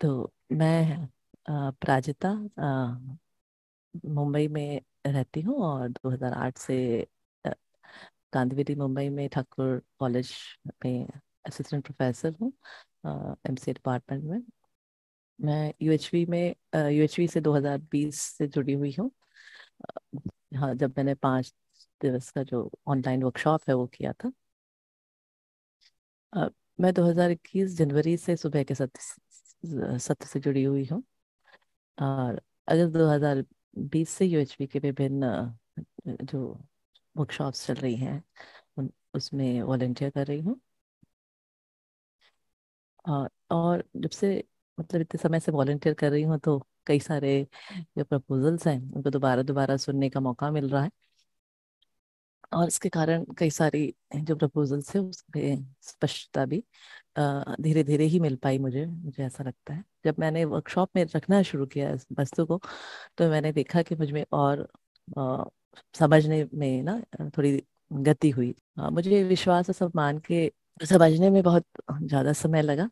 तो मैं प्राजिता मुंबई में रहती हूँ और 2008 से गांधीवेदी मुंबई में ठाकुर कॉलेज में असिस्टेंट प्रोफेसर हूँ एम सी डिपार्टमेंट में मैं यूएचवी में यूएचवी से 2020 से जुड़ी हुई हूँ हाँ जब मैंने पाँच दिवस का जो ऑनलाइन वर्कशॉप है वो किया था आ, मैं 2021 जनवरी से सुबह के सत्य सत्र से जुड़ी हुई हूँ और अगस्त 2020 से यूएचपी के विभिन्न जो वर्कशॉप्स चल रही हैं उसमें वॉलेंटियर कर रही हूँ और, और जब से मतलब इतने समय से वॉल्टियर कर रही हूँ तो कई सारे जो प्रपोजल्स हैं उनको दोबारा दोबारा सुनने का मौका मिल रहा है और इसके कारण कई सारी जो प्रपोजल्स है उसमें स्पष्टता भी धीरे धीरे ही मिल पाई मुझे मुझे ऐसा लगता है जब मैंने वर्कशॉप में रखना शुरू किया इस वस्तु को तो मैंने देखा कि मुझ में और आ, समझने में ना थोड़ी गति हुई आ, मुझे विश्वास और सम्मान के समझने में बहुत ज़्यादा समय लगा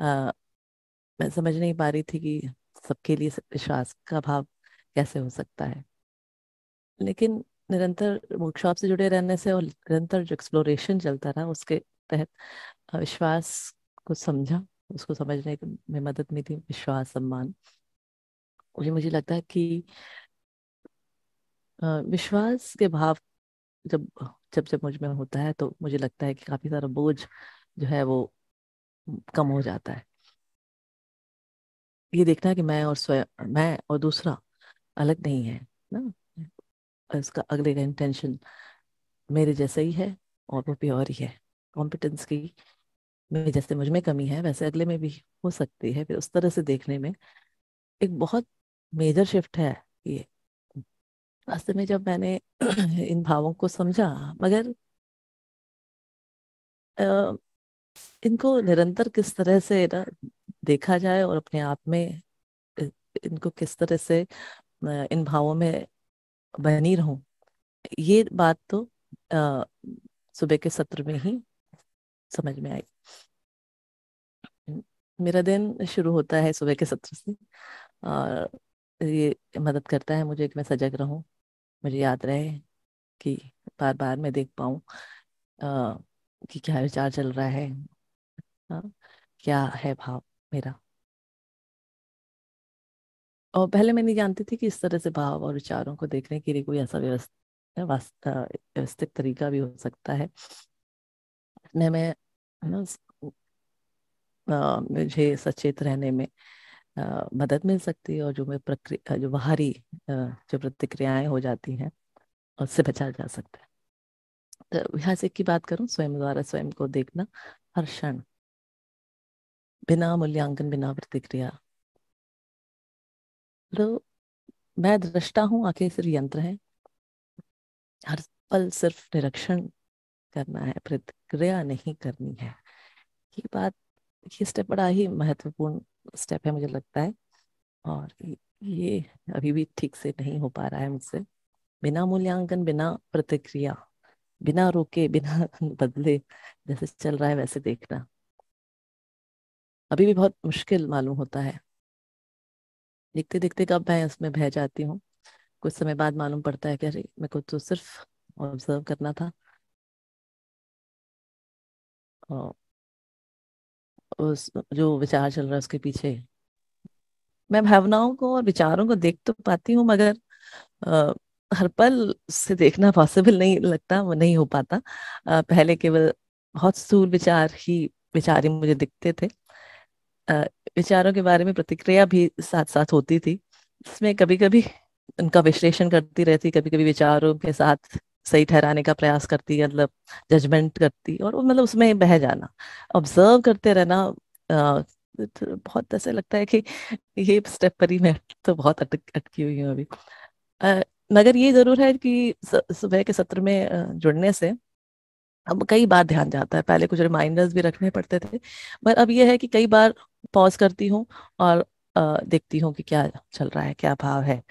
आ, मैं समझ नहीं पा रही थी कि सबके लिए विश्वास का भाव कैसे हो सकता है लेकिन निरंतर वर्कशॉप से जुड़े रहने से और निरंतर जो एक्सप्लोरेशन चलता रहा उसके तहत विश्वास को समझा उसको समझने में मदद मिली विश्वास सम्मान मुझे मुझे लगता है कि विश्वास के भाव जब जब जब मुझ में होता है तो मुझे लगता है कि काफी सारा बोझ जो है वो कम हो जाता है ये देखना है कि मैं और स्वयं मैं और दूसरा अलग नहीं है ना और उसका अगले का इंटेंशन मेरे जैसा ही है और वो प्योर ही है कॉम्पिटेंस की में जैसे मुझ में कमी है वैसे अगले में भी हो सकती है फिर उस तरह से देखने में एक बहुत मेजर शिफ्ट है ये रास्ते में जब मैंने इन भावों को समझा मगर आ, इनको निरंतर किस तरह से ना देखा जाए और अपने आप में इनको किस तरह से इन भावों में बनी रहूं ये बात तो आ, सुबह के सत्र में ही समझ में आई मेरा दिन शुरू होता है सुबह के सत्र से और ये मदद करता है मुझे कि मैं सजग रहूं मुझे याद रहे कि बार बार मैं देख पाऊ कि क्या विचार चल रहा है आ, हाँ, क्या है भाव मेरा और पहले मैं नहीं जानती थी कि इस तरह से भाव और विचारों को देखने के लिए कोई ऐसा व्यवस्थित तरीका भी हो सकता है मैं ना मुझे सचेत रहने में आ, मदद मिल सकती है और जो मैं प्रक्रिया जो बाहरी जो प्रतिक्रियाएं हो जाती हैं उससे बचा जा सकता है तो यहाँ से की बात करूं स्वयं द्वारा स्वयं को देखना हर क्षण बिना मूल्यांकन बिना प्रतिक्रिया तो मैं दृष्टा हूं आंखें सिर्फ यंत्र है हर पल सिर्फ निरीक्षण करना है प्रतिक्रिया नहीं करनी है ये बात ये स्टेप बड़ा ही महत्वपूर्ण स्टेप है मुझे लगता है और ये अभी भी ठीक से नहीं हो पा रहा है मुझसे बिना मूल्यांकन बिना प्रतिक्रिया बिना रोके बिना बदले जैसे चल रहा है वैसे देखना अभी भी बहुत मुश्किल मालूम होता है देखते देखते कब मैं उसमें बह जाती हूँ कुछ समय बाद मालूम पड़ता है कि अरे मेरे को तो सिर्फ ऑब्जर्व करना था उस जो विचार चल रहा है उसके पीछे मैं भावनाओं को और विचारों को देख तो पाती हूँ मगर आ, हर पल से देखना पॉसिबल नहीं लगता वो नहीं हो पाता आ, पहले केवल बहुत स्थूल विचार ही विचार ही मुझे दिखते थे आ, विचारों के बारे में प्रतिक्रिया भी साथ साथ होती थी इसमें कभी कभी उनका विश्लेषण करती रहती कभी कभी विचारों के साथ सही ठहराने का प्रयास करती मतलब जजमेंट करती और मतलब उसमें बह जाना ऑब्जर्व करते रहना तो बहुत ऐसे लगता है कि ये स्टेप पर ही मैं तो बहुत अटक अटकी हुई हूँ अभी मगर ये जरूर है कि सुबह के सत्र में जुड़ने से अब कई बार ध्यान जाता है पहले कुछ रिमाइंडर्स भी रखने पड़ते थे पर अब यह है कि कई बार पॉज करती हूँ और आ, देखती हूँ कि क्या चल रहा है क्या भाव है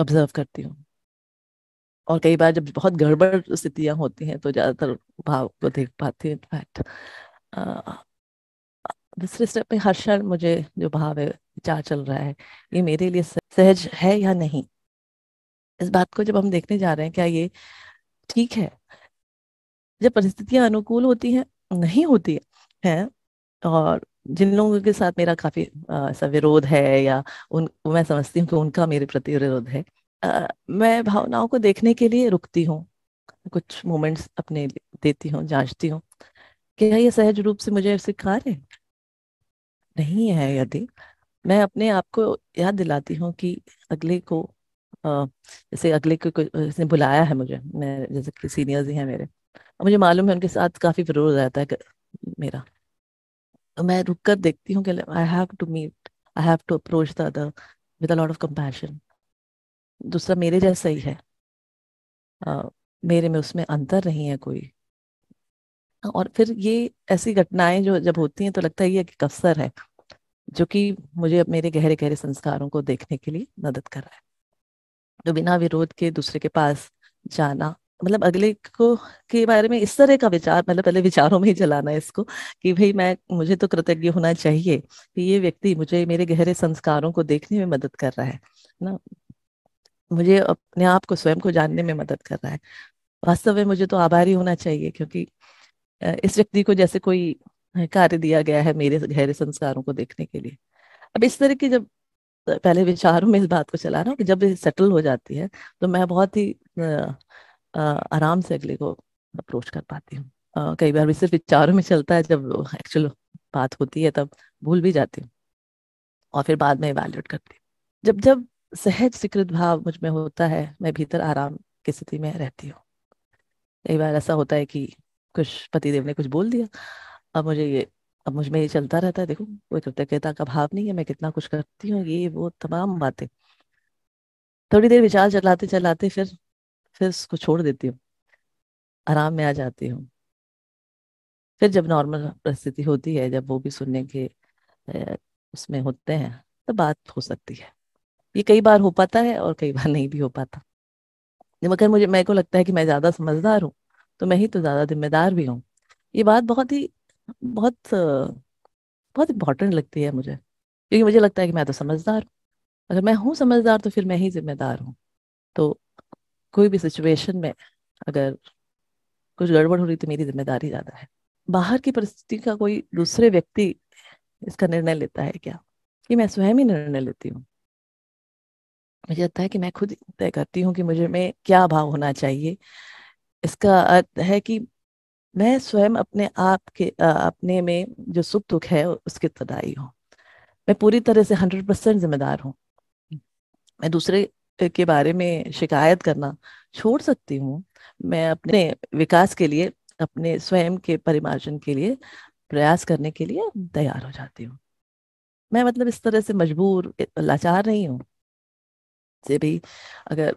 ऑब्जर्व करती हूँ और कई बार जब बहुत गड़बड़ स्थितियां होती हैं तो ज्यादातर भाव को देख पाती हूँ इनफैक्ट दूसरे स्टेप में हर क्षण मुझे जो भाव है विचार चल रहा है ये मेरे लिए सहज है या नहीं इस बात को जब हम देखने जा रहे हैं क्या ये ठीक है जब परिस्थितियां अनुकूल होती हैं नहीं होती हैं और जिन लोगों के साथ मेरा काफी ऐसा विरोध है या उन मैं समझती हूँ कि उनका मेरे प्रति विरोध है आ, मैं भावनाओं को देखने के लिए रुकती हूँ कुछ मोमेंट्स अपने देती हूँ जांचती हूँ क्या ये सहज रूप से मुझे स्वीकार है नहीं है यदि मैं अपने आप को याद दिलाती हूँ कि अगले को जैसे अगले को जैसे बुलाया है मुझे मैं जैसे सीनियर्स ही हैं मेरे मुझे मालूम है उनके साथ काफी विरोध रहता है मेरा तो मैं रुक कर देखती हूँ I have to meet I have to approach the other with a lot of compassion दूसरा मेरे जैसा ही है uh, मेरे में उसमें अंतर नहीं है कोई और फिर ये ऐसी घटनाएं जो जब होती हैं तो लगता है ये एक अवसर है जो कि मुझे अब मेरे गहरे गहरे संस्कारों को देखने के लिए मदद कर रहा है तो बिना विरोध के दूसरे के पास जाना मतलब अगले को के बारे में इस तरह का विचार मतलब पहले विचारों में ही चलाना है इसको कि भाई मैं मुझे तो कृतज्ञ होना चाहिए कि ये व्यक्ति मुझे मेरे गहरे संस्कारों को देखने में मदद कर रहा है ना मुझे अपने आप को स्वयं को जानने में मदद कर रहा है वास्तव में मुझे तो आभारी होना चाहिए क्योंकि इस व्यक्ति को जैसे कोई कार्य दिया गया है मेरे गहरे संस्कारों को देखने के लिए अब इस तरह की जब पहले विचारों में इस बात को चला रहा हूँ कि जब सेटल हो जाती है तो मैं बहुत ही आराम से अगले को अप्रोच कर पाती हूँ कई बार भी सिर्फ विचारों में चलता है जब एक्चुअल बात होती है तब भूल भी जाती हूँ और फिर बाद में इवेल्युएट करती हूँ जब जब सहज स्वीकृत भाव मुझ में होता है मैं भीतर आराम की स्थिति में रहती हूँ कई बार ऐसा होता है कि कुछ पतिदेव ने कुछ बोल दिया अब मुझे ये अब मुझ में ये चलता रहता है देखो कोई कृतज्ञता का भाव नहीं है मैं कितना कुछ करती हूँ ये वो तमाम बातें थोड़ी देर विचार चलाते चलाते फिर फिर उसको छोड़ देती हूँ आराम में आ जाती हूँ फिर जब नॉर्मल परिस्थिति होती है जब वो भी सुनने के उसमें होते हैं तो बात हो सकती है ये कई बार हो पाता है और कई बार नहीं भी हो पाता मगर मुझे मेरे को लगता है कि मैं ज़्यादा समझदार हूँ तो मैं ही तो ज़्यादा जिम्मेदार भी हूँ ये बात बहुत ही बहुत बहुत इंपॉर्टेंट लगती है मुझे क्योंकि मुझे लगता है कि मैं तो समझदार हूँ अगर मैं हूँ समझदार तो फिर मैं ही जिम्मेदार हूँ तो कोई भी सिचुएशन में अगर कुछ गड़बड़ हो रही तो मेरी जिम्मेदारी ज्यादा है बाहर की परिस्थिति का कोई दूसरे व्यक्ति इसका निर्णय लेता है क्या कि मैं स्वयं ही निर्णय लेती हूँ मुझे लगता है कि मैं खुद तय करती हूँ कि मुझे में क्या भाव होना चाहिए इसका अर्थ है कि मैं स्वयं अपने आप के अपने में जो सुख दुख है उसके तदाई हूँ मैं पूरी तरह से हंड्रेड परसेंट जिम्मेदार हूँ मैं दूसरे के बारे में शिकायत करना छोड़ सकती हूँ मैं अपने विकास के लिए अपने स्वयं के परिमार्जन के लिए प्रयास करने के लिए तैयार हो जाती हूँ मैं मतलब इस तरह से मजबूर लाचार नहीं हूँ भी अगर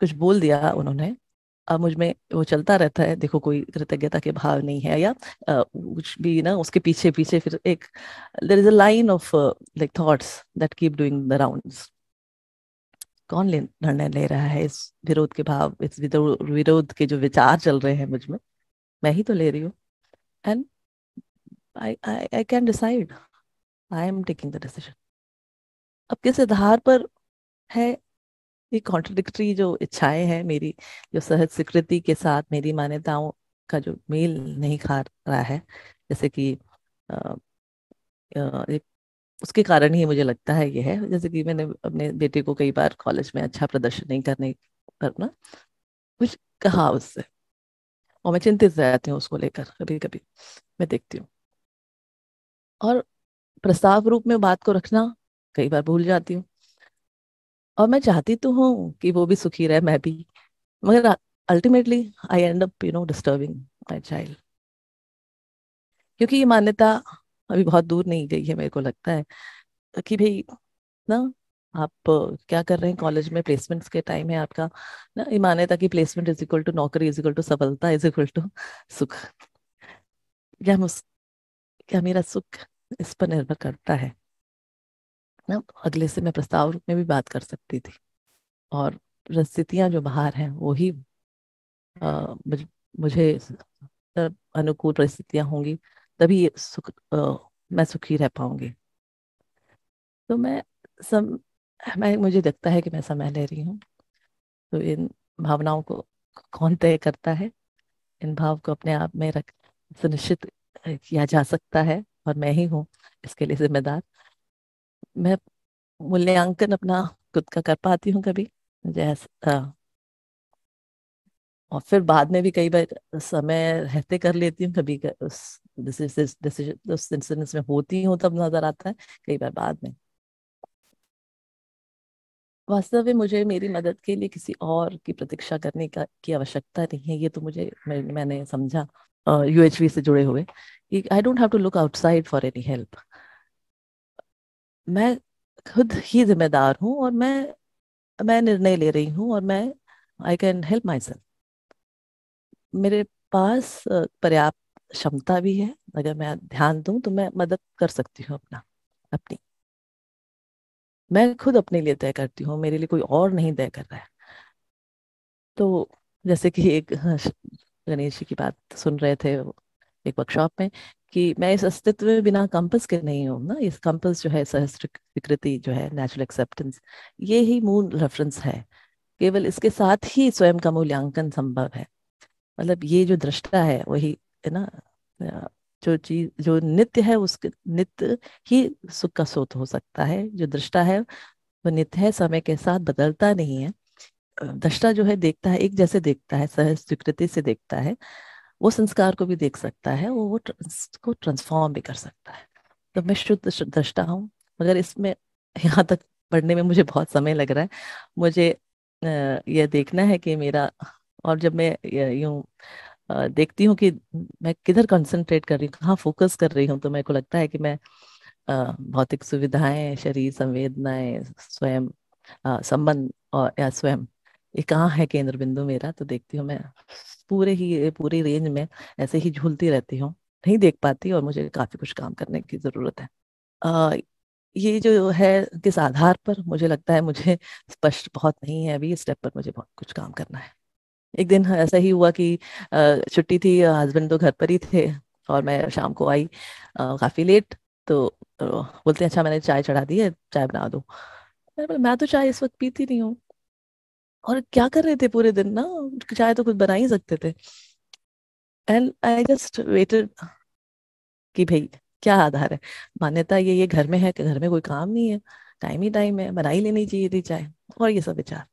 कुछ बोल दिया उन्होंने अब मुझ में वो चलता रहता है देखो कोई कृतज्ञता के भाव नहीं है या कुछ भी ना उसके पीछे पीछे फिर एक there is a line of like thoughts that keep doing the rounds कौन ले निर्णय ले रहा है इस विरोध के भाव इस विरोध के जो विचार चल रहे हैं मुझ में मैं ही तो ले रही हूँ and I I I can decide I am taking the decision अब किस आधार पर है ये कॉन्ट्रडिक्टरी जो इच्छाएं हैं मेरी जो सहज स्वीकृति के साथ मेरी मान्यताओं का जो मेल नहीं खा रहा है जैसे कि आ, आ, एक उसके कारण ही मुझे लगता है ये है जैसे कि मैंने अपने बेटे को कई बार कॉलेज में अच्छा प्रदर्शन नहीं करने पर ना कुछ कहा उससे और मैं चिंतित रहती हूँ उसको लेकर कभी कभी मैं देखती हूँ और प्रस्ताव रूप में बात को रखना कई बार भूल जाती हूँ और मैं चाहती तो हूँ कि वो भी सुखी रहे मैं भी मगर ultimately I end up you know disturbing my child क्योंकि ये मान्यता अभी बहुत दूर नहीं गई है मेरे को लगता है कि भाई ना आप क्या कर रहे हैं कॉलेज में प्लेसमेंट्स के टाइम है आपका ना ये था कि प्लेसमेंट इज इक्वल टू नौकरी इज इक्वल टू सफलता इज इक्वल टू सुख क्या मुस क्या मेरा सुख इस पर निर्भर करता है ना अगले से मैं प्रस्ताव में भी बात कर सकती थी और परिस्थितियां जो बाहर हैं वो ही आ, मुझे अनुकूल परिस्थितियां होंगी तभी सुख मैं सुखी रह पाऊंगी तो मैं सम मैं मुझे लगता है कि मैं समय ले रही हूँ तो इन भावनाओं को कौन तय करता है इन भाव को अपने आप में रख सुनिश्चित किया जा सकता है और मैं ही हूँ इसके लिए जिम्मेदार मैं मूल्यांकन अपना खुद का कर पाती हूँ कभी जैसा और फिर बाद में भी कई बार समय रहते कर लेती हूँ कभी कर, उस उस इंसिडेंस में होती हूँ तब नजर आता है कई बार बाद में वास्तव में मुझे मेरी मदद के लिए किसी और की प्रतीक्षा करने का की आवश्यकता नहीं है ये तो मुझे मैं, मैंने समझा यू uh, से जुड़े हुए कि I don't have to look outside for any help मैं खुद ही जिम्मेदार हूँ और मैं मैं निर्णय ले रही हूँ और मैं I can help myself मेरे पास पर्याप्त क्षमता भी है अगर मैं ध्यान दूं तो मैं मदद कर सकती हूँ अपना अपनी मैं खुद अपने लिए तय करती हूँ मेरे लिए कोई और नहीं तय कर रहा है तो जैसे कि एक हाँ, गणेश जी की बात सुन रहे थे एक वर्कशॉप में कि मैं इस अस्तित्व में बिना कंपस के नहीं हूँ ना इस कंपस जो है सहस्त्र विकृति जो है नेचुरल एक्सेप्टेंस ये ही मूल रेफरेंस है केवल इसके साथ ही स्वयं का मूल्यांकन संभव है मतलब ये जो दृष्टा है वही है ना जो चीज जो नित्य है उसके नित्य ही सुख का स्रोत हो सकता है जो दृष्टा है वो नित्य है समय के साथ बदलता नहीं है दृष्टा जो है देखता है एक जैसे देखता है सहज स्वीकृति से देखता है वो संस्कार को भी देख सकता है वो वो को ट्रांसफॉर्म भी कर सकता है तो मैं शुद्ध दृष्टा हूँ मगर इसमें यहाँ तक पढ़ने में मुझे बहुत समय लग रहा है मुझे यह देखना है कि मेरा और जब मैं यूं देखती हूँ कि मैं किधर कंसंट्रेट कर रही हूँ कहाँ फोकस कर रही हूँ तो मेरे को लगता है कि मैं भौतिक सुविधाएं शरीर संवेदनाएं स्वयं संबंध और या स्वयं ये कहाँ है केंद्र बिंदु मेरा तो देखती हूँ मैं पूरे ही पूरी रेंज में ऐसे ही झूलती रहती हूँ नहीं देख पाती और मुझे काफी कुछ काम करने की जरूरत है आ, ये जो है किस आधार पर मुझे लगता है मुझे स्पष्ट बहुत नहीं है अभी इस स्टेप पर मुझे बहुत कुछ काम करना है एक दिन ऐसा ही हुआ कि छुट्टी थी हस्बैंड तो घर पर ही थे और मैं शाम को आई काफ़ी लेट तो, तो बोलते हैं अच्छा मैंने चाय चढ़ा दी है चाय बना दो मैं तो चाय इस वक्त पीती नहीं हूँ और क्या कर रहे थे पूरे दिन ना चाय तो कुछ बना ही सकते थे एंड आई जस्ट वेटेड कि भाई क्या आधार है मान्यता ये ये घर में है कि घर में कोई काम नहीं है टाइम ही टाइम है बना ही लेनी चाहिए थी चाय और ये सब विचार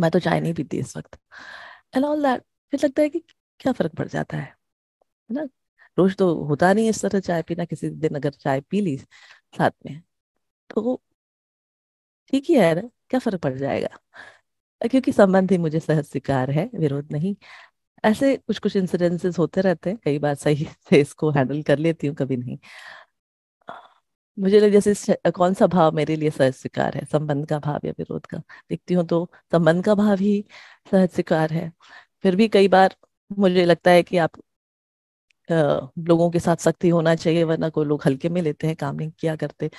मैं तो चाय नहीं पीती इस वक्त एंड ऑल दैट फिर लगता है कि क्या फर्क पड़ जाता है है ना रोज तो होता नहीं इस तरह चाय पीना किसी दिन अगर चाय पी ली साथ में तो ठीक ही है ना क्या फर्क पड़ जाएगा क्योंकि संबंध ही मुझे सहज स्वीकार है विरोध नहीं ऐसे कुछ कुछ इंसिडेंसेस होते रहते हैं कई बार सही से इसको हैंडल कर लेती हूँ कभी नहीं मुझे लग जैसे कौन सा भाव मेरे लिए सहज स्वीकार है संबंध का भाव या विरोध का देखती हूँ तो संबंध का भाव ही सहज स्वीकार है फिर भी कई बार मुझे लगता है कि आप लोगों के साथ सख्ती होना चाहिए वरना कोई लोग हल्के में लेते हैं काम नहीं किया करते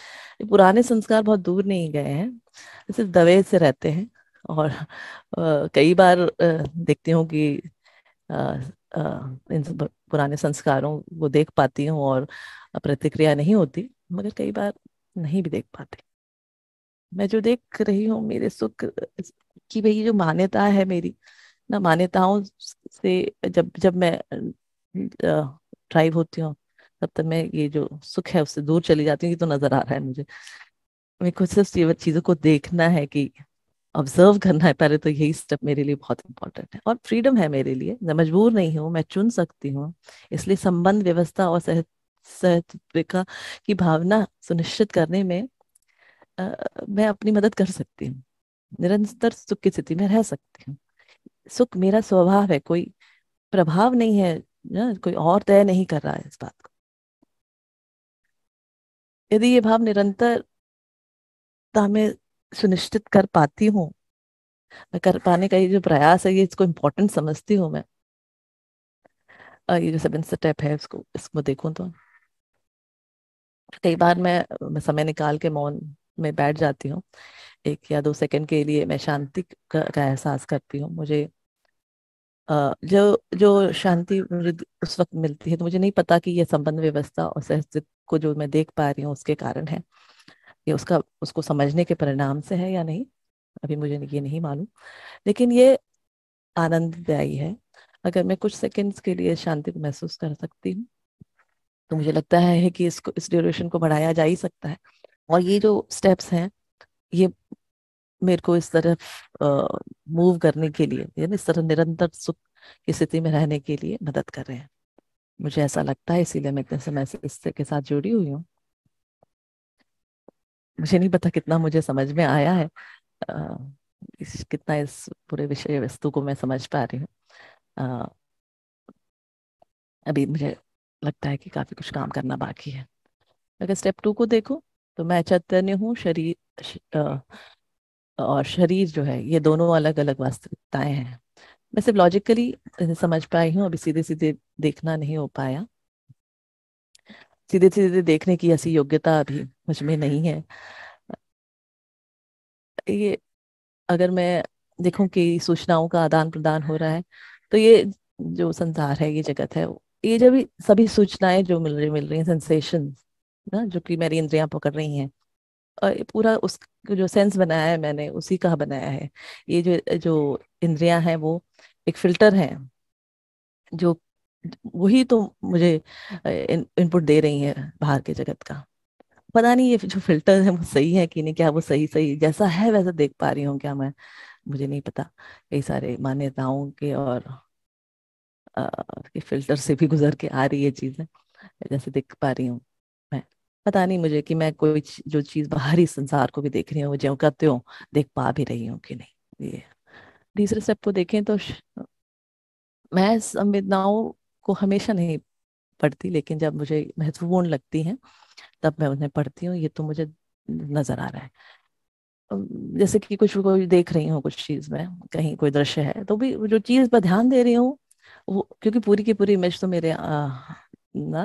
पुराने संस्कार बहुत दूर नहीं गए हैं सिर्फ दवे से रहते हैं और कई बार देखती हूँ कि इन पुराने संस्कारों को देख पाती हूँ और प्रतिक्रिया नहीं होती मगर कई बार नहीं भी देख पाते मैं जो देख रही हूँ मेरे सुख की भाई जो मान्यता है मेरी ना मान्यताओं से जब जब मैं ड्राइव होती हूँ तब तक मैं ये जो सुख है उससे दूर चली जाती हूँ ये तो नजर आ रहा है मुझे मैं को सिर्फ चीज़ों को देखना है कि ऑब्जर्व करना है पहले तो यही स्टेप मेरे लिए बहुत इंपॉर्टेंट है और फ्रीडम है मेरे लिए मैं मजबूर नहीं हूँ मैं चुन सकती हूँ इसलिए संबंध व्यवस्था और सदविका की भावना सुनिश्चित करने में आ, मैं अपनी मदद कर सकती हूँ निरंतर सुख की स्थिति में रह सकती हूँ सुख मेरा स्वभाव है कोई प्रभाव नहीं है ना कोई और तय नहीं कर रहा है इस बात को यदि ये भाव निरंतर में सुनिश्चित कर पाती हूँ कर पाने का ये जो प्रयास है ये इसको इम्पोर्टेंट समझती हूँ मैं ये जो सेवन स्टेप है इसको इसको देखूँ तो कई बार मैं, समय निकाल के मौन में बैठ जाती हूँ एक या दो सेकंड के लिए मैं शांति का, एहसास करती हूँ मुझे जो जो शांति उस वक्त मिलती है तो मुझे नहीं पता कि यह संबंध व्यवस्था और सहस्तित्व को जो मैं देख पा रही हूँ उसके कारण है ये उसका उसको समझने के परिणाम से है या नहीं अभी मुझे ये नहीं मालूम लेकिन ये आनंददायी है अगर मैं कुछ सेकंड्स के लिए शांति को महसूस कर सकती हूँ तो मुझे लगता है कि इसको इस ड्यूरेशन को बढ़ाया जा ही सकता है और ये जो स्टेप्स हैं ये मेरे को इस तरफ मूव करने के लिए यानी इस तरह निरंतर सुख की स्थिति में रहने के लिए मदद कर रहे हैं मुझे ऐसा लगता है इसीलिए मैं इतने समय से इससे के साथ जुड़ी हुई हूँ मुझे नहीं पता कितना मुझे समझ में आया है आ, इस, कितना इस पूरे विषय वस्तु को मैं समझ पा रही हूँ अभी मुझे लगता है कि काफ़ी कुछ काम करना बाकी है अगर स्टेप टू को देखो तो मैं चैतन्य हूँ शरीर श, आ, और शरीर जो है ये दोनों अलग अलग वास्तविकताएं हैं मैं सिर्फ लॉजिकली समझ पाई हूँ अभी सीधे सीधे देखना नहीं हो पाया सीधे सीधे देखने की ऐसी योग्यता अभी मुझ में नहीं है ये अगर मैं देखूं कि सूचनाओं का आदान प्रदान हो रहा है तो ये जो संसार है ये जगत है ये जब सभी सूचनाएं जो मिल रही मिल रही हैं सेंसेशन ना जो कि मेरी इंद्रियां पकड़ रही हैं और पूरा उस जो सेंस बनाया है मैंने उसी का बनाया है ये जो जो इंद्रियां हैं वो एक फिल्टर हैं जो वही तो मुझे इनपुट दे रही है बाहर के जगत का पता नहीं ये जो फिल्टर है वो सही है कि नहीं क्या वो सही सही जैसा है वैसा देख पा रही हूँ क्या मैं मुझे नहीं पता कई सारे मान्यताओं के और के फिल्टर से भी गुजर के आ रही है चीज़ें जैसे देख पा रही हूँ मैं पता नहीं मुझे कि मैं कोई जो चीज़ बाहरी संसार को भी देख रही हूँ ज्यों का त्यों देख पा भी रही हूँ कि नहीं ये तीसरे स्टेप को देखें तो मैं संवेदनाओं को हमेशा नहीं पढ़ती लेकिन जब मुझे महत्वपूर्ण लगती हैं तब मैं उन्हें पढ़ती हूँ ये तो मुझे नजर आ रहा है जैसे कि कुछ कोई देख रही हूँ कुछ चीज में कहीं कोई दृश्य है तो भी जो चीज पर ध्यान दे रही हूँ वो क्योंकि पूरी की पूरी इमेज तो मेरे आ, ना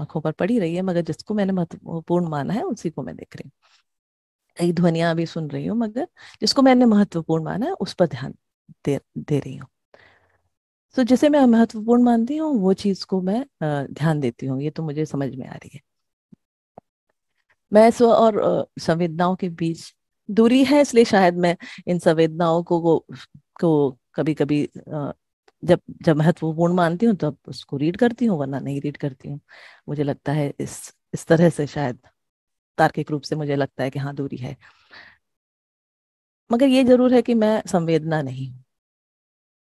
आंखों पर पड़ी रही है मगर जिसको मैंने महत्वपूर्ण माना है उसी को मैं देख रही हूँ कई ध्वनिया भी सुन रही हूँ मगर जिसको मैंने महत्वपूर्ण माना है उस पर ध्यान दे दे रही हूँ तो जिसे मैं महत्वपूर्ण मानती हूँ वो चीज को मैं ध्यान देती हूँ ये तो मुझे समझ में आ रही है मैं स्व और संवेदनाओं के बीच दूरी है इसलिए शायद मैं इन संवेदनाओं को को, को कभी कभी जब जब महत्वपूर्ण मानती हूँ तब तो उसको रीड करती हूँ वरना नहीं रीड करती हूँ मुझे लगता है इस इस तरह से शायद तार्किक रूप से मुझे लगता है कि हाँ दूरी है मगर ये जरूर है कि मैं संवेदना नहीं हूँ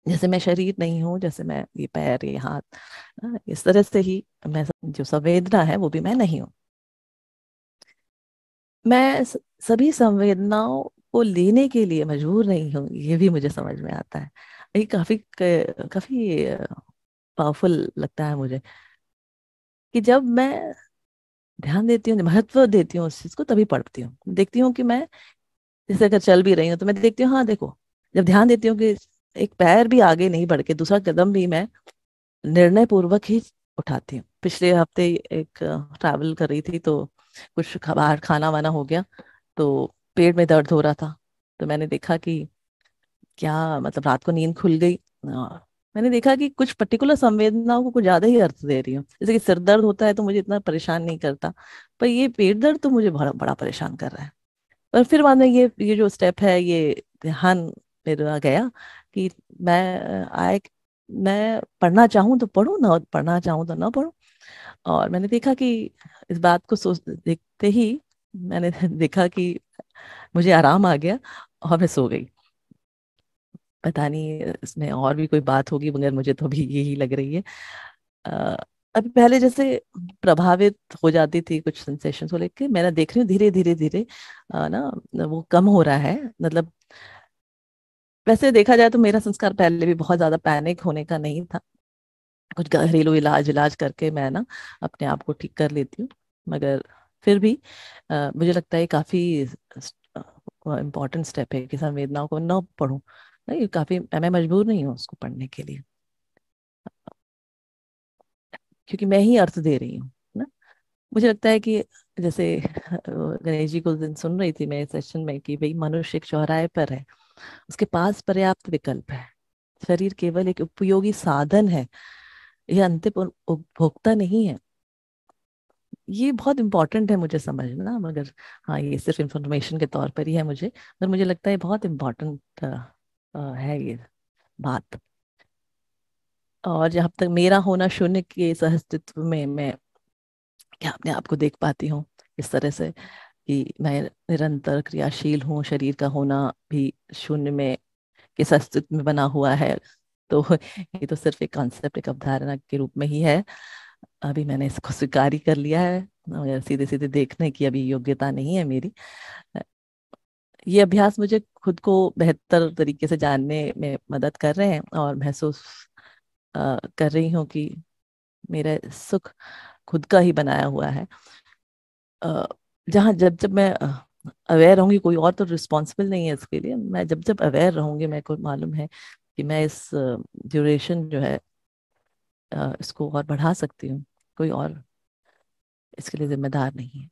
जैसे मैं शरीर नहीं हूँ जैसे मैं ये पैर ये हाथ इस तरह से ही मैं जो संवेदना है वो भी मैं नहीं हूँ मैं सभी संवेदनाओं को लेने के लिए मजबूर नहीं हूँ ये भी मुझे समझ में आता है ये काफी काफी पावरफुल लगता है मुझे कि जब मैं ध्यान देती हूँ महत्व देती हूँ उस चीज को तभी पढ़ती हूँ देखती हूँ कि मैं जैसे अगर चल भी रही हूँ तो मैं देखती हूँ हाँ देखो जब ध्यान देती हूँ कि एक पैर भी आगे नहीं बढ़ के दूसरा कदम भी मैं निर्णय पूर्वक ही उठाती हूँ पिछले हफ्ते एक ट्रैवल कर रही थी तो कुछ बाहर खाना वाना हो गया तो पेट में दर्द हो रहा था तो मैंने देखा कि क्या मतलब रात को नींद खुल गई हाँ। मैंने देखा कि कुछ पर्टिकुलर संवेदनाओं को कुछ ज्यादा ही अर्थ दे रही हूँ जैसे कि सिर दर्द होता है तो मुझे इतना परेशान नहीं करता पर ये पेट दर्द तो मुझे बड़ा बड़ा परेशान कर रहा है और फिर बाद में ये ये जो स्टेप है ये ध्यान मेरा गया कि मैं आए मैं पढ़ना चाहूँ तो पढ़ू ना पढ़ना चाहूँ तो ना पढ़ू और मैंने देखा कि इस बात को सोच देखते ही मैंने देखा कि मुझे आराम आ गया और मैं सो गई पता नहीं इसमें और भी कोई बात होगी मगर मुझे तो अभी यही लग रही है अभी पहले जैसे प्रभावित हो जाती थी कुछ सेंसेशन को लेके मैंने देख रही हूँ धीरे धीरे धीरे ना वो कम हो रहा है मतलब वैसे देखा जाए तो मेरा संस्कार पहले भी बहुत ज्यादा पैनिक होने का नहीं था कुछ घरेलू इलाज इलाज करके मैं ना अपने आप को ठीक कर लेती हूँ मगर फिर भी आ, मुझे लगता है काफी इम्पोर्टेंट स्टेप है कि संवेदनाओं को न पढ़ूं काफ़ी मैं मजबूर नहीं हूँ उसको पढ़ने के लिए क्योंकि मैं ही अर्थ दे रही हूँ ना मुझे लगता है कि जैसे गणेश जी को दिन सुन रही थी मैं सेशन में कि भाई मनुष्य एक चौराहे पर है उसके पास पर्याप्त विकल्प है शरीर केवल एक उपयोगी साधन है यह अंतिम उपभोक्ता नहीं है ये बहुत इम्पोर्टेंट है मुझे समझना मगर हाँ ये सिर्फ इंफॉर्मेशन के तौर पर ही है मुझे मगर मुझे लगता है बहुत इम्पोर्टेंट है ये बात और जहां तक मेरा होना शून्य के सहस्तित्व में मैं क्या अपने आप को देख पाती हूँ इस तरह से कि मैं निरंतर क्रियाशील हूँ शरीर का होना भी शून्य में के अस्तित्व में बना हुआ है तो ये तो सिर्फ एक कॉन्सेप्ट एक अवधारणा के रूप में ही है अभी मैंने इसको स्वीकार ही कर लिया है मगर सीधे सीधे देखने की अभी योग्यता नहीं है मेरी ये अभ्यास मुझे खुद को बेहतर तरीके से जानने में मदद कर रहे हैं और महसूस कर रही हूँ कि मेरा सुख खुद का ही बनाया हुआ है जहाँ जब जब मैं अवेयर रहूंगी कोई और तो रिस्पॉन्सिबल नहीं है इसके लिए मैं जब जब अवेयर रहूंगी मेरे को मालूम है कि मैं इस ड्यूरेशन जो है इसको और बढ़ा सकती हूँ कोई और इसके लिए जिम्मेदार नहीं है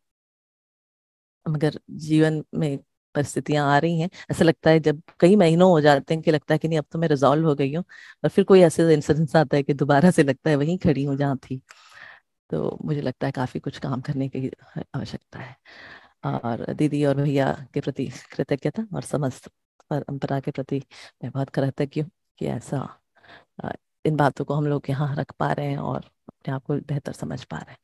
मगर जीवन में परिस्थितियां आ रही हैं ऐसा लगता है जब कई महीनों हो जाते हैं कि लगता है कि नहीं अब तो मैं रिजॉल्व हो गई हूँ और फिर कोई ऐसे इंसिडेंस आता है कि दोबारा से लगता है वहीं खड़ी हूँ जहाँ थी तो मुझे लगता है काफ़ी कुछ काम करने की आवश्यकता है और दीदी और भैया के प्रति कृतज्ञता और समस्त परंपरा के प्रति मैं बहुत कृतज्ञ हूँ कि ऐसा इन बातों को हम लोग यहाँ रख पा रहे हैं और अपने आप को बेहतर समझ पा रहे हैं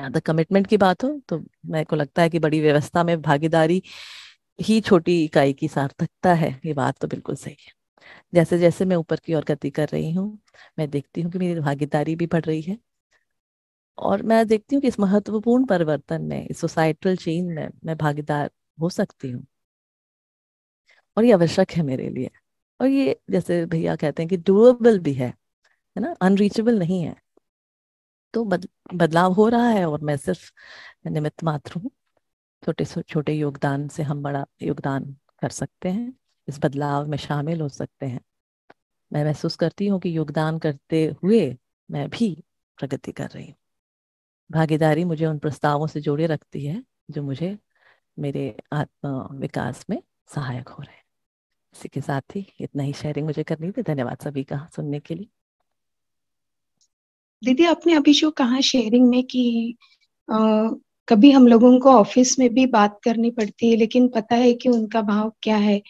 यहाँ तक कमिटमेंट की बात हो तो मेरे को लगता है कि बड़ी व्यवस्था में भागीदारी ही छोटी इकाई की सार्थकता है ये बात तो बिल्कुल सही है जैसे जैसे मैं ऊपर की ओर गति कर रही हूँ मैं देखती हूँ कि मेरी भागीदारी भी बढ़ रही है और मैं देखती हूँ कि इस महत्वपूर्ण परिवर्तन में इस सोसाइटल चेन में मैं भागीदार हो सकती हूँ और ये आवश्यक है मेरे लिए और ये जैसे भैया कहते हैं कि डूएबल भी है है ना अनरीचेबल नहीं है तो बद, बदलाव हो रहा है और मैं सिर्फ निमित्त मात्र हूँ छोटे छोटे योगदान से हम बड़ा योगदान कर सकते हैं इस बदलाव में शामिल हो सकते हैं मैं महसूस करती हूँ कि योगदान करते हुए मैं भी प्रगति कर रही हूँ भागीदारी मुझे उन प्रस्तावों से जोड़े रखती है जो मुझे मेरे आत्म विकास में सहायक हो रहे हैं इसी के साथ ही इतना ही शेयरिंग मुझे करनी थी धन्यवाद सभी का सुनने के लिए दीदी आपने अभी जो कहा शेयरिंग में कि कभी हम लोगों को ऑफिस में भी बात करनी पड़ती है लेकिन पता है कि उनका भाव क्या है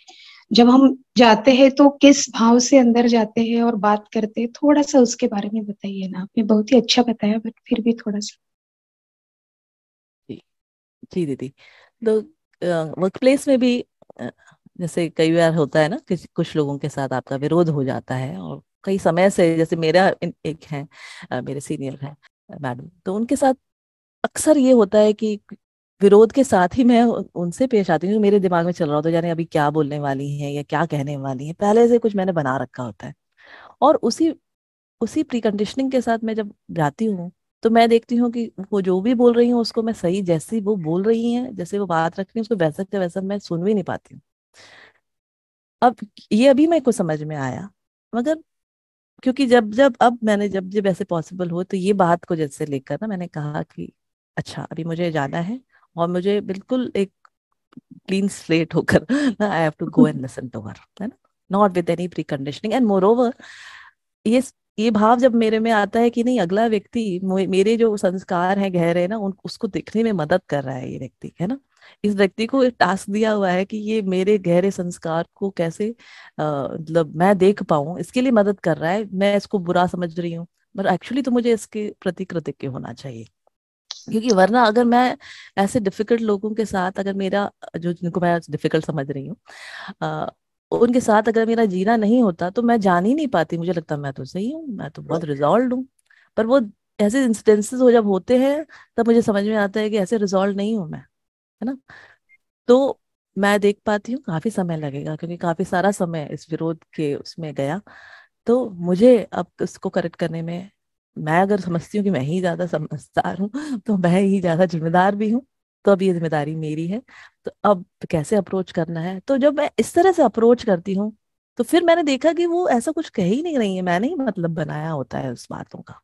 जब हम जाते हैं तो किस भाव से अंदर जाते हैं और बात करते हैं थोड़ा सा उसके बारे में बताइए ना आपने बहुत ही अच्छा बताया बट फिर भी थोड़ा सा जी दीदी तो वर्क प्लेस में भी जैसे कई बार होता है ना कि कुछ लोगों के साथ आपका विरोध हो जाता है और कई समय से जैसे मेरा एक है मेरे सीनियर है मैडम तो उनके साथ अक्सर ये होता है कि विरोध के साथ ही मैं उनसे पेश आती हूँ मेरे दिमाग में चल रहा होता है यानी अभी क्या बोलने वाली है या क्या कहने वाली है पहले से कुछ मैंने बना रखा होता है और उसी उसी प्री कंडीशनिंग के साथ मैं जब जाती हूँ तो मैं देखती हूँ कि वो जो भी बोल रही हूँ उसको मैं सही जैसी वो बोल रही हैं जैसे वो बात रख रही है उसको वैसा के वैसा मैं सुन भी नहीं पाती हूँ अब ये अभी मेरे को समझ में आया मगर क्योंकि जब जब अब मैंने जब जब ऐसे पॉसिबल हो तो ये बात को जैसे लेकर ना मैंने कहा कि अच्छा अभी मुझे जाना है और मुझे बिल्कुल एक क्लीन स्लेट होकर ना I have to go and listen to her है ना not with any preconditioning and moreover ये ये भाव जब मेरे में आता है कि नहीं अगला व्यक्ति मेरे जो संस्कार है गहरे ना उन उसको देखने में मदद कर रहा है ये व्यक्ति है ना इस व्यक्ति को एक टास्क दिया हुआ है कि ये मेरे गहरे संस्कार को कैसे मतलब मैं देख पाऊं इसके लिए मदद कर रहा है मैं इसको बुरा समझ रही हूँ पर एक्चुअली तो मुझे इसके प्रति कृतज्ञ होना चाहिए क्योंकि वरना अगर मैं ऐसे डिफिकल्ट लोगों के साथ अगर मेरा जो जिनको मैं डिफिकल्ट समझ रही हूँ उनके साथ अगर मेरा जीना नहीं होता तो मैं जान ही नहीं पाती मुझे लगता मैं तो सही हूँ मैं तो बहुत रिजॉल्व हूँ पर वो ऐसे इंसिडेंसेस हो जब होते हैं तब मुझे समझ में आता है कि ऐसे रिजॉल्व नहीं हूँ मैं है ना तो मैं देख पाती हूँ काफी समय लगेगा क्योंकि काफी सारा समय इस विरोध के उसमें गया तो मुझे अब उसको करेक्ट करने में मैं अगर समझती हूँ कि मैं ही ज्यादा समझदार हूँ तो मैं ही ज्यादा जिम्मेदार भी हूँ तो अब ये जिम्मेदारी मेरी है तो अब कैसे अप्रोच करना है तो जब मैं इस तरह से अप्रोच करती हूँ तो फिर मैंने देखा कि वो ऐसा कुछ कह ही नहीं रही है मैंने ही मतलब बनाया होता है उस बातों का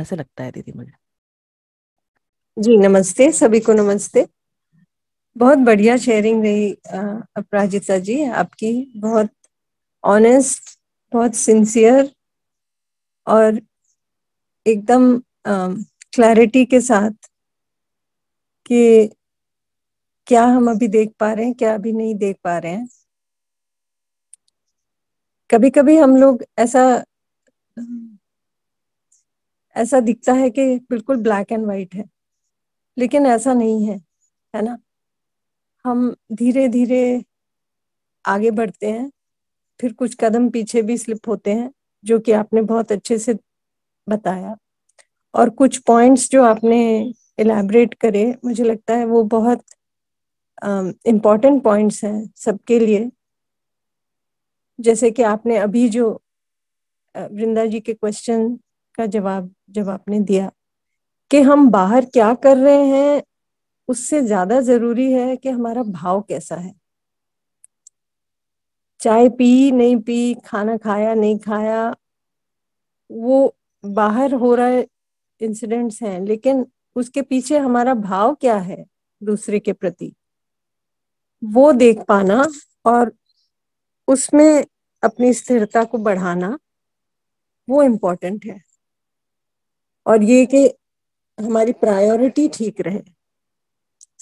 ऐसे लगता है दीदी मुझे जी नमस्ते सभी को नमस्ते बहुत बढ़िया शेयरिंग रही अपराजिता जी आपकी बहुत ऑनेस्ट बहुत सिंसियर और एकदम क्लैरिटी के साथ कि क्या हम अभी देख पा रहे हैं क्या अभी नहीं देख पा रहे हैं कभी कभी हम लोग ऐसा ऐसा दिखता है कि बिल्कुल ब्लैक एंड वाइट है लेकिन ऐसा नहीं है है ना हम धीरे धीरे आगे बढ़ते हैं फिर कुछ कदम पीछे भी स्लिप होते हैं जो कि आपने बहुत अच्छे से बताया और कुछ पॉइंट्स जो आपने एलैबोरेट करे मुझे लगता है वो बहुत इम्पॉर्टेंट पॉइंट्स हैं सबके लिए जैसे कि आपने अभी जो वृंदा जी के क्वेश्चन का जवाब जब आपने दिया कि हम बाहर क्या कर रहे हैं उससे ज्यादा जरूरी है कि हमारा भाव कैसा है चाय पी नहीं पी खाना खाया नहीं खाया वो बाहर हो रहे इंसिडेंट्स हैं लेकिन उसके पीछे हमारा भाव क्या है दूसरे के प्रति वो देख पाना और उसमें अपनी स्थिरता को बढ़ाना वो इम्पोर्टेंट है और ये कि हमारी प्रायोरिटी ठीक रहे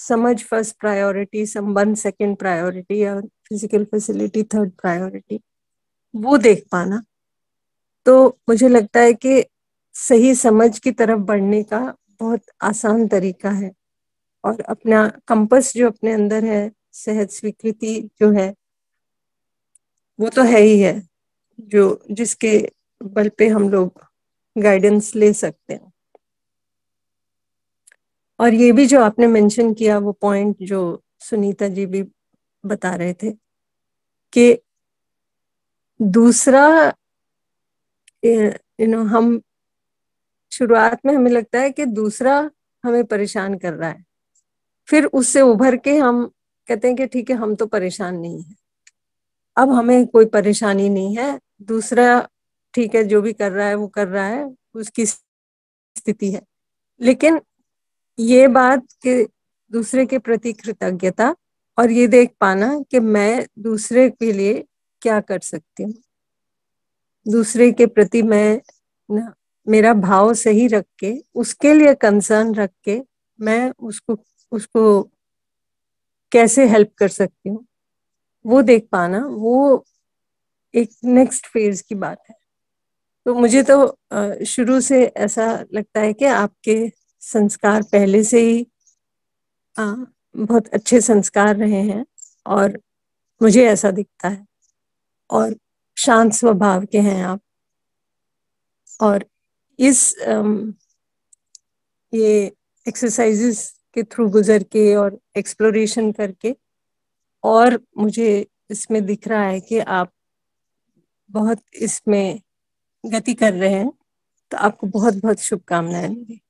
समझ फर्स्ट प्रायोरिटी संबंध सेकंड प्रायोरिटी या फिजिकल फैसिलिटी थर्ड प्रायोरिटी वो देख पाना तो मुझे लगता है कि सही समझ की तरफ बढ़ने का बहुत आसान तरीका है और अपना कंपस जो अपने अंदर है सेहत स्वीकृति जो है वो तो है ही है जो जिसके बल पे हम लोग गाइडेंस ले सकते हैं और ये भी जो आपने मेंशन किया वो पॉइंट जो सुनीता जी भी बता रहे थे कि दूसरा यू नो हम शुरुआत में हमें लगता है कि दूसरा हमें परेशान कर रहा है फिर उससे उभर के हम कहते हैं कि ठीक है हम तो परेशान नहीं है अब हमें कोई परेशानी नहीं है दूसरा ठीक है जो भी कर रहा है वो कर रहा है उसकी स्थिति है लेकिन ये बात कि दूसरे के प्रति कृतज्ञता और ये देख पाना कि मैं दूसरे के लिए क्या कर सकती हूँ दूसरे के प्रति मैं ना, मेरा भाव सही रख के उसके लिए कंसर्न रख के मैं उसको उसको कैसे हेल्प कर सकती हूँ वो देख पाना वो एक नेक्स्ट फेज की बात है तो मुझे तो शुरू से ऐसा लगता है कि आपके संस्कार पहले से ही आ, बहुत अच्छे संस्कार रहे हैं और मुझे ऐसा दिखता है और शांत स्वभाव के हैं आप और इस ये एक्सरसाइजेस के थ्रू गुजर के और एक्सप्लोरेशन करके और मुझे इसमें दिख रहा है कि आप बहुत इसमें गति कर रहे हैं तो आपको बहुत बहुत शुभकामनाएं मिली